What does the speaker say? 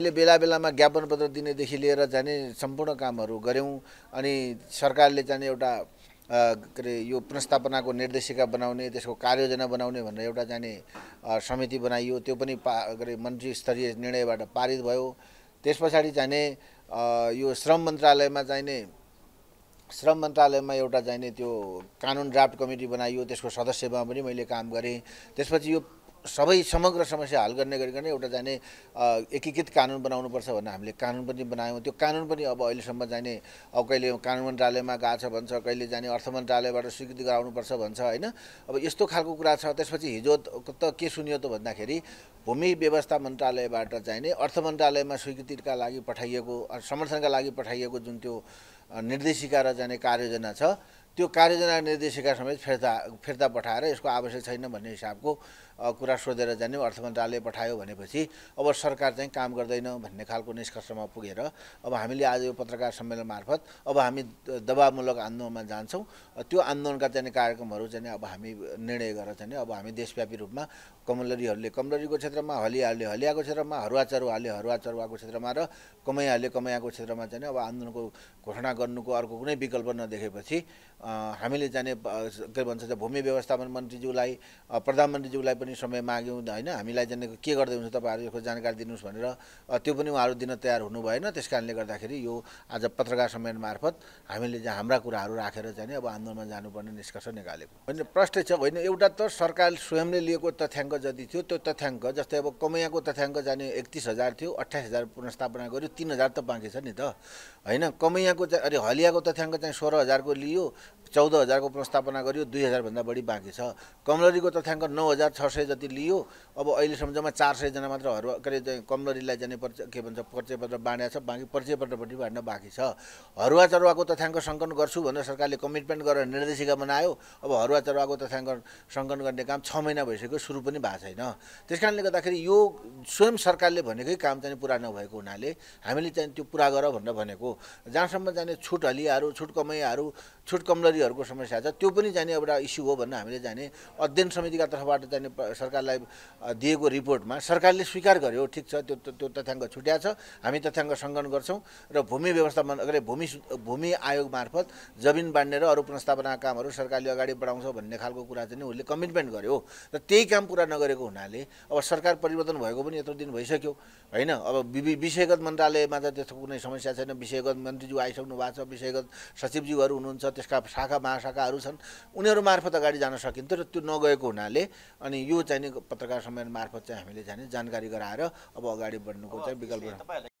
ले बेला बेलामा ज्ञापन पत्र दिनेदेखि लिएर जाने सम्पूर्ण कामहरू गऱ्यौँ अनि सरकारले जाने एउटा के अरे यो पुनस्थापनाको निर्देशिका बनाउने त्यसको कार्ययोजना बनाउने भनेर एउटा जाने समिति बनाइयो त्यो पनि पा के अरे मन्त्री स्तरीय निर्णयबाट पारित भयो त्यस पछाडि जाने यो श्रम मन्त्रालयमा चाहिने श्रम मन्त्रालयमा एउटा चाहिने त्यो कानुन ड्राफ्ट कमिटी बनाइयो त्यसको सदस्यमा पनि मैले काम गरेँ त्यसपछि यो सबै समग्र समस्या हल गर्ने गरिकन एउटा जाने एकीकृत कानुन बनाउनुपर्छ भनेर हामीले कानुन पनि बनायौँ त्यो कानुन पनि अब अहिलेसम्म जाने अब कहिले कानुन मन्त्रालयमा गएको छ भन्छ कहिले जाने अर्थ मन्त्रालयबाट स्वीकृति गराउनुपर्छ भन्छ होइन अब यस्तो खालको कुरा छ त्यसपछि हिजो त के सुनियो त भन्दाखेरि भूमि व्यवस्था मन्त्रालयबाट चाहिने अर्थ मन्त्रालयमा स्वीकृतिका लागि पठाइएको समर्थनका लागि पठाइएको जुन त्यो निर्देशिका र जाने कार्ययोजना छ त्यो कार्ययोजना निर्देशिका समेत फिर्ता फिर्ता पठाएर यसको आवश्यक छैन भन्ने हिसाबको कुरा सोधेर जाने अर्थ मन्त्रालय पठायो भनेपछि अब सरकार चाहिँ काम गर्दैन भन्ने खालको निष्कर्षमा पुगेर अब हामीले आज यो पत्रकार सम्मेलन मार्फत अब हामी दबावमूलक आन्दोलनमा जान्छौँ त्यो आन्दोलनका चाहिँ कार्यक्रमहरू चाहिँ अब हामी निर्णय गरेर चाहिँ अब हामी देशव्यापी रूपमा कमलरीहरूले कमलरीको क्षेत्रमा हलियाहरूले हलियाको क्षेत्रमा हरुवा चरुवाले हरुवा चरुवाको क्षेत्रमा र कमैयाहरूले कमैयाको क्षेत्रमा चाहिँ अब आन्दोलनको घोषणा गर्नुको अर्को कुनै विकल्प नदेखेपछि हामीले जाने के भन्छ भूमि व्यवस्थापन मन्त्रीज्यूलाई प्रधानमन्त्रीज्यूलाई पनि समय माग्यौँ होइन हामीलाई जाने के गर्दै हुन्छ तपाईँहरू यसको जानकारी दिनुहोस् भनेर त्यो पनि उहाँहरू दिन तयार हुनु भएन त्यस कारणले गर्दाखेरि यो आज पत्रकार सम्मेलन मार्फत हामीले जहाँ हाम्रा कुराहरू राखेर चाहिँ अब आन्दोलनमा जानुपर्ने निष्कर्ष निकालेको होइन प्रश्न छ होइन एउटा त सरकार स्वयंले लिएको तथ्याङ्क जति थियो त्यो तथ्याङ्क जस्तै अब कमैयाको तथ्याङ्क जाने एकतिस हजार थियो अठाइस हजार पुनस्थापना गर्यो तिन हजार त बाँकी छ नि त होइन कमैयाको चाहिँ अरे हलियाको तथ्याङ्क चाहिँ सोह्र हजारको लियो चौध हजारको प्रस्तावना गरियो दुई हजारभन्दा बढी बाँकी छ कमलरीको तथ्याङ्क नौ हजार छ सय जति लियो अब अहिलेसम्म जम्मा चार सयजना मात्र हरुवा के अरे कमलरीलाई जाने पर्च के भन्छ परिचयपत्र बाँडेको छ बाँकी पत्रपट्टि बाँड्न बाँकी छ हरुवा चरुवाको तथ्याङ्क सङ्कलन गर्छु भनेर सरकारले कमिटमेन्ट गरेर निर्देशिका बनायो अब हरुवा चरुवाको तथ्याङ्क सङ्कलन गर्ने काम छ महिना भइसक्यो सुरु पनि भएको छैन त्यस कारणले गर्दाखेरि यो स्वयं सरकारले भनेकै काम चाहिँ पुरा नभएको हुनाले हामीले चाहिँ त्यो पुरा गर भनेर भनेको जहाँसम्म जाने छुट हलियाहरू छुट कमैयाहरू छुट कमलरी कर्मचारीहरूको समस्या छ त्यो पनि जाने एउटा इस्यु हो भनेर हामीले जाने अध्ययन समितिका तर्फबाट जाने सरकारलाई दिएको रिपोर्टमा सरकारले स्वीकार गर्यो ठिक छ त्यो त्यो तथ्याङ्क छुट्या छ हामी तथ्याङ्क सङ्कलन गर्छौँ र भूमि व्यवस्थापन के भूमि भूमि आयोग मार्फत जमिन बाँड्ने र अरू प्रस्तावनाका कामहरू सरकारले अगाडि बढाउँछ भन्ने खालको कुरा चाहिँ उसले कमिटमेन्ट गर्यो र त्यही काम पुरा नगरेको हुनाले अब सरकार परिवर्तन भएको पनि यत्रो दिन भइसक्यो होइन अब विषयगत मन्त्रालयमा त त्यस्तो कुनै समस्या छैन विषयगत मन्त्रीज्यू आइसक्नु भएको छ विषयगत सचिवज्यूहरू हुनुहुन्छ त्यसका शाखा महाशाखाहरू छन् उनीहरू मार्फत अगाडि जान सकिन्थ्यो र त्यो नगएको हुनाले अनि यो चाहिँ पत्रकार सम्मेलन मार्फत चाहिँ हामीले चाहिँ जानकारी गराएर अब अगाडि बढ्नुको चाहिँ विकल्प